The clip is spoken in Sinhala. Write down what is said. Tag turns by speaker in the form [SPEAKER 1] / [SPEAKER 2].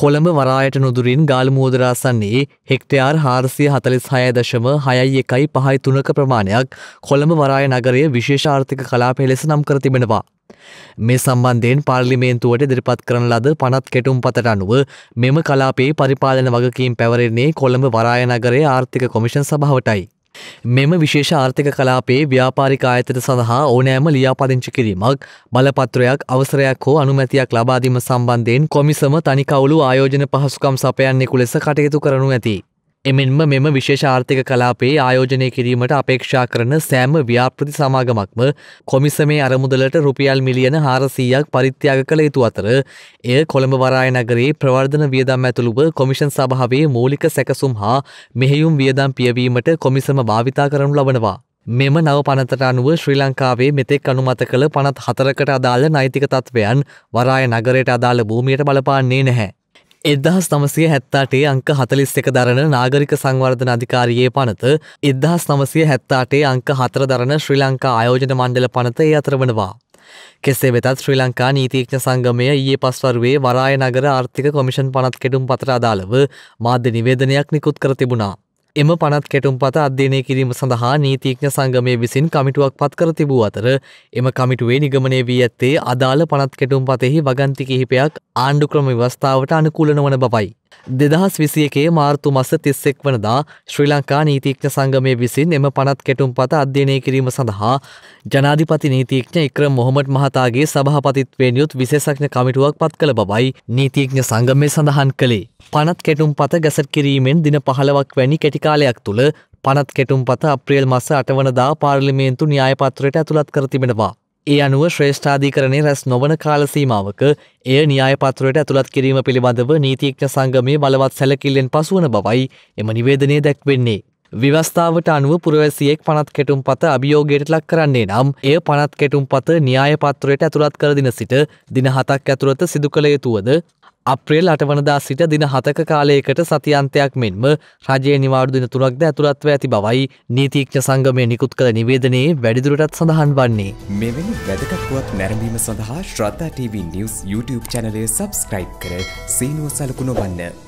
[SPEAKER 1] කොළඹ වරායට නුදුරින් ගාල්මුවදරාසන්නේ හෙක්ටයාර් හාරසිය හතලිස් හය දශම හයයි එකයි පහයි තුනක ප්‍රමාණයක් කොළඹ වරාය නගරය විශේෂාර්ථික කලාපය ලෙස නම් කර තිබෙනවා. මේ සම්බන්ධයෙන් පාර්ලිමේන්තුවට දිරිපත් කරන ලද පනත් කෙටුම් පතට අනුව මෙම කලාපයේ පරිපාලන වගකීම් පැවරෙන්නේ කොළඹ වරාය නගරේ ආර්ථික කොමිෂන් සභාවටයි. මෙම විශේෂ ආර්ථික කලාපයේ ව්‍යාපාරික ආයතන සඳහා ඕනෑම ලියාපදිංචි කිරීමක් බලපත්‍රයක් අවසරයක් හෝ අනුමැතියක් ලබාදීම සම්බන්ධයෙන් කොමිසම තනිකවුලු ආයෝජන පහසුකම් සපයන්නෙකු ලෙස කටයුතු කරනු ඇති. එමෙන්ම මෙම විශේෂ ආර්ථික කලාපයේ ආයෝජනය කිරීමට අපේක්ෂා කරන සෑම ව්‍යාපෘති සමාගමක්ම කොමිසමේ අරමුදලට රුපියල් මිලියන හාරසීයක් පරිත්‍යාග කළ යුතු අතර එය කොළඹ වරාය නගරේ ප්‍රවර්ධන වියදම් ඇතුළුව කොමිෂන් සභාවේ මූලික සැකසුම් හා මෙහෙයුම් වියදම් පියවීමට කොමිසම භාවිතා කරනු ලබනවා. මෙම නව පනතට අනුව ශ්‍රී ලංකාවේ මෙතෙක් අනුමත කළ පනත් හතරකට අදාළ නෛතික තත්ත්වයන් වරාය නගරයට අදාළ භූමියට බලපාන්නේ නැහැ. එදහස් නමසය හැත්තාටේ අංක හතලිස් එක දරන නාගරික සංවර්ධන අධිකාරයේ පනත එදහස් නමසය හැත්තාටේ අංක හතර දරන ශ්‍රී ලංකා ආයෝජන මණ්ඩල පනත ඒ අතරවනවා. කෙසේ වෙතත් ශ්‍රී ලංකා නීතිීක්ෂ සංගමය ඒ පස්වරුවේ වරාය නගර ආර්ථික කොමිෂන් පනත් කෙටුම් පතර අදාළව මාධ්‍ය නිවේදනයක් නිකුත් කර තිබුණා. එම පනත් කැටුම් පත අධ්‍යනය කිරීම සඳහා නීතිීඥ සංගමය විසින් කමිටුවක් පත් කර තිබූ අතර එම කමිටුවේ නිගමනය වී ඇත්තේ අදාළ පනත් කැටුම් පතෙහි වගන්ති කිහිපයක් ආණ්ඩු ක්‍රම ව්‍යවස්ථාවට අනුකූලන වන බවයි. දෙදහස් විසියකේ මාර්තු මස තිස්සෙක් වනදා ශ්‍රී ලංකා නීතිීක්ෂ සංගමය විසින් එම පනත් කෙටුම් පත අධ්‍යනය කිරීම සඳහා ජනාධිපති නීතිීක්ෂ ඉක්‍ර මොහොමට මහතාගේ සභහපතිත්වෙන් යුත් විශේෂක්ඥ කමිටුවක් පත් කළ බවයි නීතිීක්ඥ සංගමය සඳහන් කළේ. පනත් කෙටුම් පත ගැසට කිරීමෙන් දින පහලවක් වැනි කැටිකාලයක් තුළ පනත් කෙටුම් පත අප්‍රියල් මස අටවනදා පාර්ලිමේන්තු න්‍යායපත්‍රයට ඇතුළත් කරතිබෙනවා. ඒ අනුව ශ්‍රේෂ්ඨාධීකරණය රැස් නොවන කාලසීමාවක එය න්‍යායපත්‍රයට ඇතුළත් කිරීම පිළිබඳව නීතිඥ සංගමයේ බලවත් සැලකිල්ලෙන් පසුවන බවයි එම නිවේදනය දැක්වෙන්නේ. විවස්ථාවට අනුව පුරවැසියෙක් පනත් කෙටුම් පත අභියෝගයට ලක් කරන්නේ නම් එය පනත් කෙටුම් පත න්‍යායපත්‍රයට ඇතුළත් කරදින සිට දින හතක් ඇතුළත සිදු කළ යුතුවද අප්‍රේල් අටවනදා සිට දින හතක කාලයකට සතියන්තයක් මෙන්ම රජයේ නිවාඩු දින තුනක්ද ඇතුළත්ව ඇති බවයි නීතිීක්ෂ සංගමය නිකුත් කළ නිවේදනයේ වැඩිදුරටත් සඳහන් වන්නේ. මෙවැනි වැදකත්වක් නැරඹීම සඳහා ශ්‍රද්ධා TV නිවස් YouTube චැනලය සබස්ක්‍රයිබ් කර සීනුව සලකුණ වන්න.